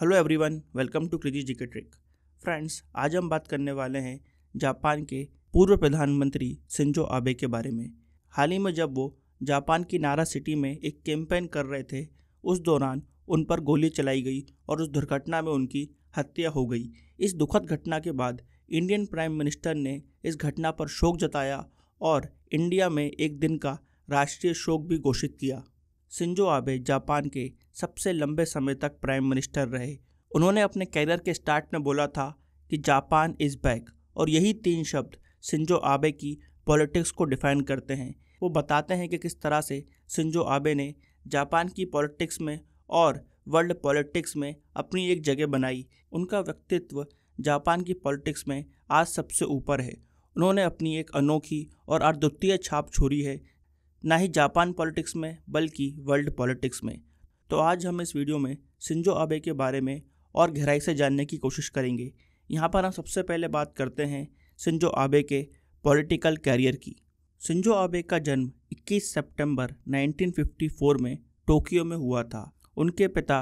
hello everyone welcome to क्रिजी जी के ट्रिक फ्रेंड्स आज हम बात करने वाले हैं जापान के पूर्व प्रधानमंत्री सिंजो आबे के बारे में हाल ही में जब वो जापान की नारा सिटी में एक कैंपेन कर रहे थे उस दौरान उन पर गोली चलाई गई और उस दुर्घटना में उनकी हत्या हो गई इस दुखद घटना के बाद इंडियन प्राइम मिनिस्टर ने इस घटना पर शोक जताया और इंडिया में एक दिन का राष्ट्रीय शोक भी घोषित किया सिंजो आबे जापान के सबसे लंबे समय तक प्राइम मिनिस्टर रहे उन्होंने अपने कैरियर के स्टार्ट में बोला था कि जापान इज़ बैक और यही तीन शब्द सिंजो आबे की पॉलिटिक्स को डिफाइन करते हैं वो बताते हैं कि किस तरह से सिंजो आबे ने जापान की पॉलिटिक्स में और वर्ल्ड पॉलिटिक्स में अपनी एक जगह बनाई उनका व्यक्तित्व जापान की पॉलिटिक्स में आज सबसे ऊपर है उन्होंने अपनी एक अनोखी और अद्वितीय छाप छोड़ी है ना ही जापान पॉलिटिक्स में बल्कि वर्ल्ड पॉलिटिक्स में तो आज हम इस वीडियो में सिंजो आबे के बारे में और गहराई से जानने की कोशिश करेंगे यहाँ पर हम सबसे पहले बात करते हैं सिंजो आबे के पॉलिटिकल कैरियर की सिंजो आबे का जन्म 21 सितंबर 1954 में टोक्यो में हुआ था उनके पिता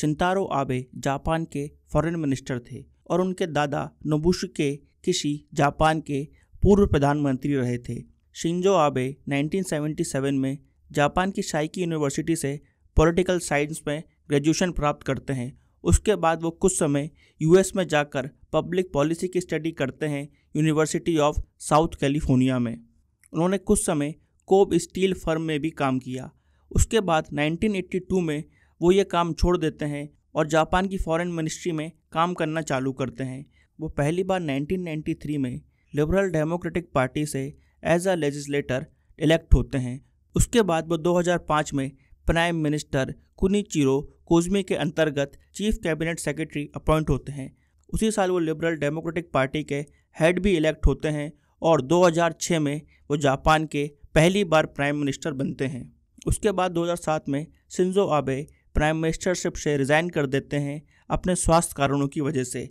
शिंतारो आबे जापान के फॉरेन मिनिस्टर थे और उनके दादा नोबुश के किसी जापान के पूर्व प्रधानमंत्री रहे थे शिंजो आबे 1977 में जापान की शाइकी यूनिवर्सिटी से पॉलिटिकल साइंस में ग्रेजुएशन प्राप्त करते हैं उसके बाद वो कुछ समय यूएस में जाकर पब्लिक पॉलिसी की स्टडी करते हैं यूनिवर्सिटी ऑफ साउथ कैलिफोर्निया में उन्होंने कुछ समय कोब स्टील फर्म में भी काम किया उसके बाद 1982 में वो ये काम छोड़ देते हैं और जापान की फॉरेन मिनिस्ट्री में काम करना चालू करते हैं वो पहली बार 1993 में लिबरल डेमोक्रेटिक पार्टी से एज अ लेजिस्लेटर इलेक्ट होते हैं उसके बाद वो 2005 में प्राइम मिनिस्टर कुनीचिरो कोजमी के अंतर्गत चीफ कैबिनेट सेक्रेटरी अपॉइंट होते हैं उसी साल वो लिबरल डेमोक्रेटिक पार्टी के हेड भी इलेक्ट होते हैं और 2006 में वो जापान के पहली बार प्राइम मिनिस्टर बनते हैं उसके बाद 2007 में सिंजो आबे प्राइम मिनिस्टरशिप से रिज़ाइन कर देते हैं अपने स्वास्थ्य कारणों की वजह से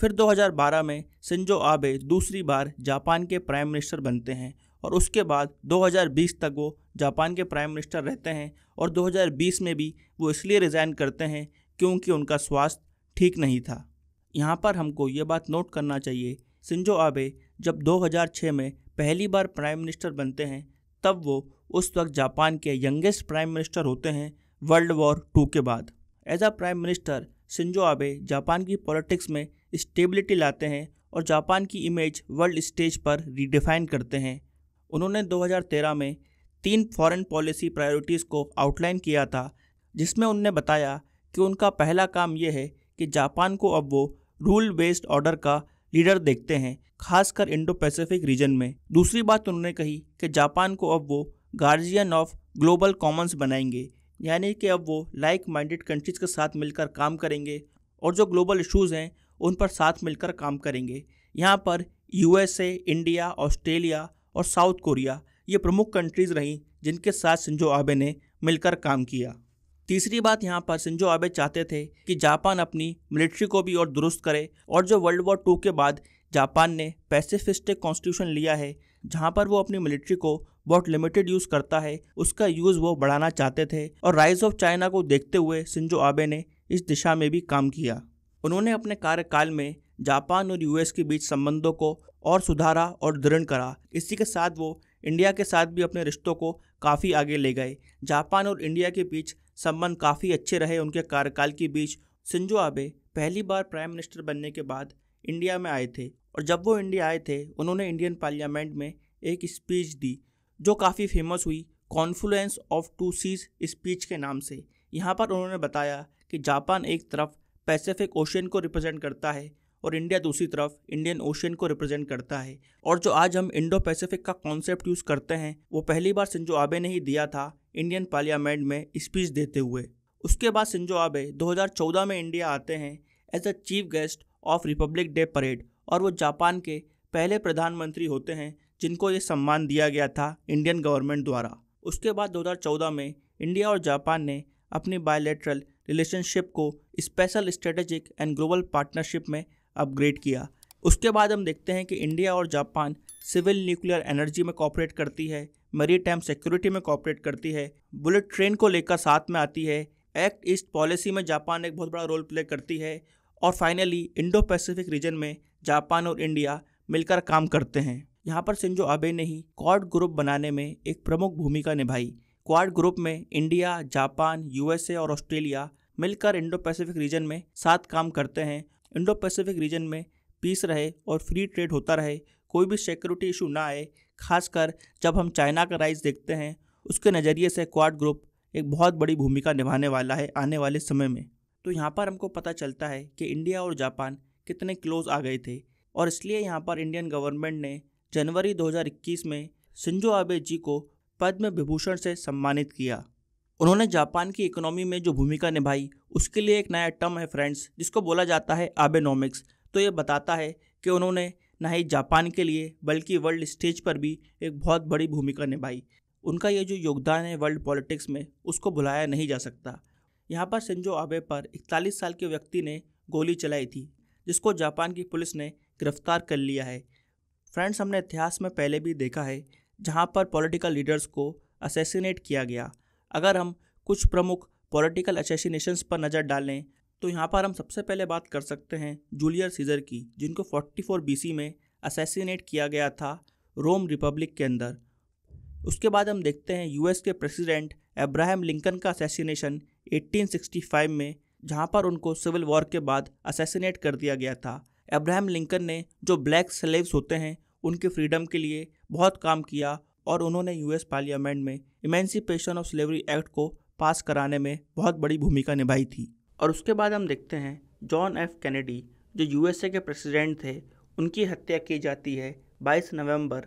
फिर 2012 में सिंजो आबे दूसरी बार जापान के प्राइम मिनिस्टर बनते हैं और उसके बाद 2020 तक वो जापान के प्राइम मिनिस्टर रहते हैं और 2020 में भी वो इसलिए रिज़ाइन करते हैं क्योंकि उनका स्वास्थ्य ठीक नहीं था यहाँ पर हमको ये बात नोट करना चाहिए सिंजो आबे जब 2006 में पहली बार प्राइम मिनिस्टर बनते हैं तब वो उस वक्त जापान के यंगेस्ट प्राइम मिनिस्टर होते हैं वर्ल्ड वॉर टू के बाद as a prime minister Shinzo Abe Japan की पॉलिटिक्स में स्टेबिलिटी लाते हैं और जापान की इमेज वर्ल्ड स्टेज पर रिडिफाइन करते हैं उन्होंने 2013 में तीन फॉरेन पॉलिसी प्रायोरिटीज़ को आउटलाइन किया था जिसमें उनने बताया कि उनका पहला काम यह है कि जापान को अब वो रूल बेस्ड ऑर्डर का लीडर देखते हैं खासकर इंडो पैसिफिक रीजन में दूसरी बात उन्होंने कही कि जापान को अब वो गार्जियन ऑफ ग्लोबल कॉमन्स बनाएंगे यानी कि अब वो लाइक माइंडेड कंट्रीज़ के साथ मिलकर काम करेंगे और जो ग्लोबल इशूज़ हैं उन पर साथ मिलकर काम करेंगे यहाँ पर यूएसए इंडिया ऑस्ट्रेलिया और साउथ कोरिया ये प्रमुख कंट्रीज़ रहीं जिनके साथ सिंजो आबे ने मिलकर काम किया तीसरी बात यहाँ पर सिंजो आबे चाहते थे कि जापान अपनी मिलिट्री को भी और दुरुस्त करे और जो वर्ल्ड वॉर टू के बाद जापान ने पैसिफिस्टिक कॉन्स्टिट्यूशन लिया है जहाँ पर वो अपनी मिलिट्री को बहुत लिमिटेड यूज़ करता है उसका यूज़ वो बढ़ाना चाहते थे और राइज ऑफ चाइना को देखते हुए सिंजो आबे ने इस दिशा में भी काम किया उन्होंने अपने कार्यकाल में जापान और यूएस के बीच संबंधों को और सुधारा और दृढ़ करा इसी के साथ वो इंडिया के साथ भी अपने रिश्तों को काफ़ी आगे ले गए जापान और इंडिया के बीच संबंध काफ़ी अच्छे रहे उनके कार्यकाल के बीच सिंजो आबे पहली बार प्राइम मिनिस्टर बनने के बाद इंडिया में आए थे और जब वो इंडिया आए थे उन्होंने इंडियन पार्लियामेंट में एक स्पीच दी जो काफ़ी फेमस हुई confluence of two seas speech के नाम से यहाँ पर उन्होंने बताया कि जापान एक तरफ पैसिफिक ओशियन को रिप्रेजेंट करता है और इंडिया दूसरी तरफ इंडियन ओशियन को रिप्रेजेंट करता है और जो आज हम इंडो पैसिफिक का कॉन्सेप्ट यूज़ करते हैं वो पहली बार सिंजो आबे ने ही दिया था इंडियन पार्लियामेंट में स्पीच देते हुए उसके बाद सिंजो आबे 2014 में इंडिया आते हैं as a chief guest of Republic Day parade और वो जापान के पहले प्रधानमंत्री होते हैं जिनको ये सम्मान दिया गया था इंडियन गवर्नमेंट द्वारा उसके बाद 2014 में इंडिया और जापान ने अपनी बायोलेट्रल रिलेशनशिप को special strategic and global partnership में अपग्रेड किया उसके बाद हम देखते हैं कि इंडिया और जापान सिविल न्यूक्लियर एनर्जी में कॉपरेट करती है मरी टाइम सिक्योरिटी में कॉपरेट करती है बुलेट ट्रेन को लेकर साथ में आती है एक्ट ईस्ट पॉलिसी में जापान एक बहुत बड़ा रोल प्ले करती है और फाइनली इंडो पैसिफिक रीजन में जापान और इंडिया मिलकर काम करते हैं यहाँ पर सिंजो आबे ने ही कॉर्ड ग्रुप बनाने में एक प्रमुख भूमिका निभाई क्वाड ग्रुप में इंडिया जापान यूएसए और ऑस्ट्रेलिया मिलकर इंडो पैसिफिक रीजन में सात काम करते हैं इंडो पैसिफिक रीजन में पीस रहे और फ्री ट्रेड होता रहे कोई भी सिक्योरिटी इशू ना आए खासकर जब हम चाइना का राइज देखते हैं उसके नज़रिए से क्वाड ग्रुप एक बहुत बड़ी भूमिका निभाने वाला है आने वाले समय में तो यहाँ पर हमको पता चलता है कि इंडिया और जापान कितने क्लोज आ गए थे और इसलिए यहाँ पर इंडियन गवर्नमेंट ने जनवरी 2021 में सिंजो आबे जी को पद्म विभूषण से सम्मानित किया उन्होंने जापान की इकोनॉमी में जो भूमिका निभाई उसके लिए एक नया टर्म है फ्रेंड्स जिसको बोला जाता है आबेनोमिक्स तो ये बताता है कि उन्होंने न ही जापान के लिए बल्कि वर्ल्ड स्टेज पर भी एक बहुत बड़ी भूमिका निभाई उनका ये जो योगदान है वर्ल्ड पॉलिटिक्स में उसको भुलाया नहीं जा सकता यहाँ पर सिंजो आबे पर इकतालीस साल के व्यक्ति ने गोली चलाई थी जिसको जापान की पुलिस ने गिरफ्तार कर लिया है फ्रेंड्स हमने इतिहास में पहले भी देखा है जहां पर पॉलिटिकल लीडर्स को असेसिनेट किया गया अगर हम कुछ प्रमुख पॉलिटिकल असेसिनेशंस पर नज़र डालें तो यहाँ पर हम सबसे पहले बात कर सकते हैं जूलियर सीजर की जिनको 44 फोर में असेसिनेट किया गया था रोम रिपब्लिक के अंदर उसके बाद हम देखते हैं यूएस के प्रेसिडेंट अब्राहम लिंकन का असेसिनेशन 1865 में जहाँ पर उनको सिविल वॉर के बाद असेसिनेट कर दिया गया था अब्राहम लिंकन ने जो ब्लैक स्लेव्स होते हैं उनके फ्रीडम के लिए बहुत काम किया और उन्होंने यूएस पार्लियामेंट में इमेंसिपेशन ऑफ स्लेवरी एक्ट को पास कराने में बहुत बड़ी भूमिका निभाई थी और उसके बाद हम देखते हैं जॉन एफ कैनेडी जो यूएसए के प्रेसिडेंट थे उनकी हत्या की जाती है 22 नवंबर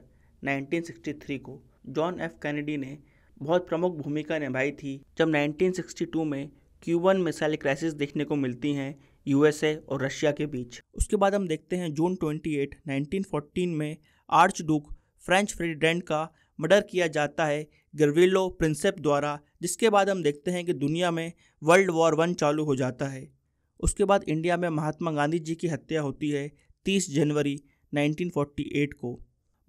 1963 को जॉन एफ कैनेडी ने बहुत प्रमुख भूमिका निभाई थी जब 1962 में क्यूबन मिसाइल क्राइसिस देखने को मिलती हैं यूएसए और रशिया के बीच उसके बाद हम देखते हैं जून 28, 1914 में आर्च डुक फ्रेंच फ्रेडिडेंट का मर्डर किया जाता है गर्विलो प्रिंसेप द्वारा जिसके बाद हम देखते हैं कि दुनिया में वर्ल्ड वॉर वन चालू हो जाता है उसके बाद इंडिया में महात्मा गांधी जी की हत्या होती है 30 जनवरी 1948 को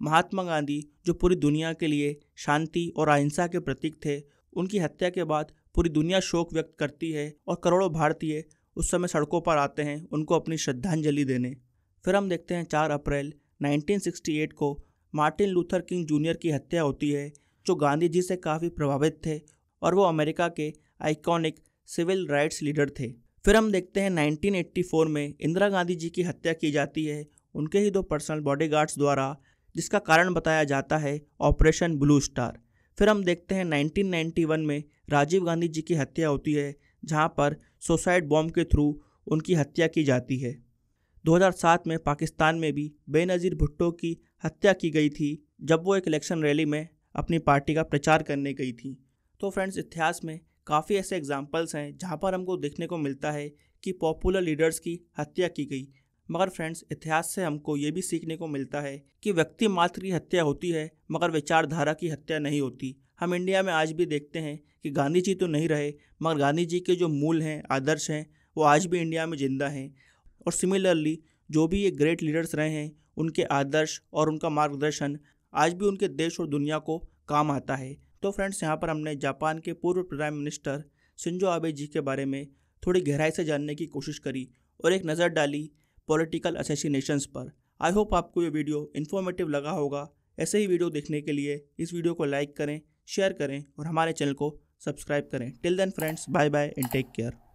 महात्मा गांधी जो पूरी दुनिया के लिए शांति और अहिंसा के प्रतीक थे उनकी हत्या के बाद पूरी दुनिया शोक व्यक्त करती है और करोड़ों भारतीय उस समय सड़कों पर आते हैं उनको अपनी श्रद्धांजलि देने फिर हम देखते हैं चार अप्रैल 1968 को मार्टिन लूथर किंग जूनियर की हत्या होती है जो गांधी जी से काफ़ी प्रभावित थे और वो अमेरिका के आइकॉनिक सिविल राइट्स लीडर थे फिर हम देखते हैं 1984 में इंदिरा गांधी जी की हत्या की जाती है उनके ही दो पर्सनल बॉडीगार्ड्स द्वारा जिसका कारण बताया जाता है ऑपरेशन ब्लू स्टार फिर हम देखते हैं 1991 में राजीव गांधी जी की हत्या होती है जहाँ पर सुसाइड बॉम्ब के थ्रू उनकी हत्या की जाती है 2007 में पाकिस्तान में भी बेनज़ीर भुट्टो की हत्या की गई थी जब वो एक इलेक्शन रैली में अपनी पार्टी का प्रचार करने गई थी तो फ्रेंड्स इतिहास में काफ़ी ऐसे एग्जाम्पल्स हैं जहाँ पर हमको देखने को मिलता है कि पॉपुलर लीडर्स की हत्या की गई मगर फ्रेंड्स इतिहास से हमको ये भी सीखने को मिलता है कि व्यक्ति मात्र की हत्या होती है मगर विचारधारा की हत्या नहीं होती हम इंडिया में आज भी देखते हैं कि गांधी जी तो नहीं रहे मगर गांधी जी के जो मूल हैं आदर्श हैं वो आज भी इंडिया में ज़िंदा हैं और सिमिलरली जो भी ये ग्रेट लीडर्स रहे हैं उनके आदर्श और उनका मार्गदर्शन आज भी उनके देश और दुनिया को काम आता है तो फ्रेंड्स यहाँ पर हमने जापान के पूर्व प्राइम मिनिस्टर सिंजो आबे जी के बारे में थोड़ी गहराई से जानने की कोशिश करी और एक नज़र डाली पॉलिटिकल असेसिनेशंस पर आई होप आपको ये वीडियो इन्फॉर्मेटिव लगा होगा ऐसे ही वीडियो देखने के लिए इस वीडियो को लाइक करें शेयर करें और हमारे चैनल को सब्सक्राइब करें till then friends bye bye and take care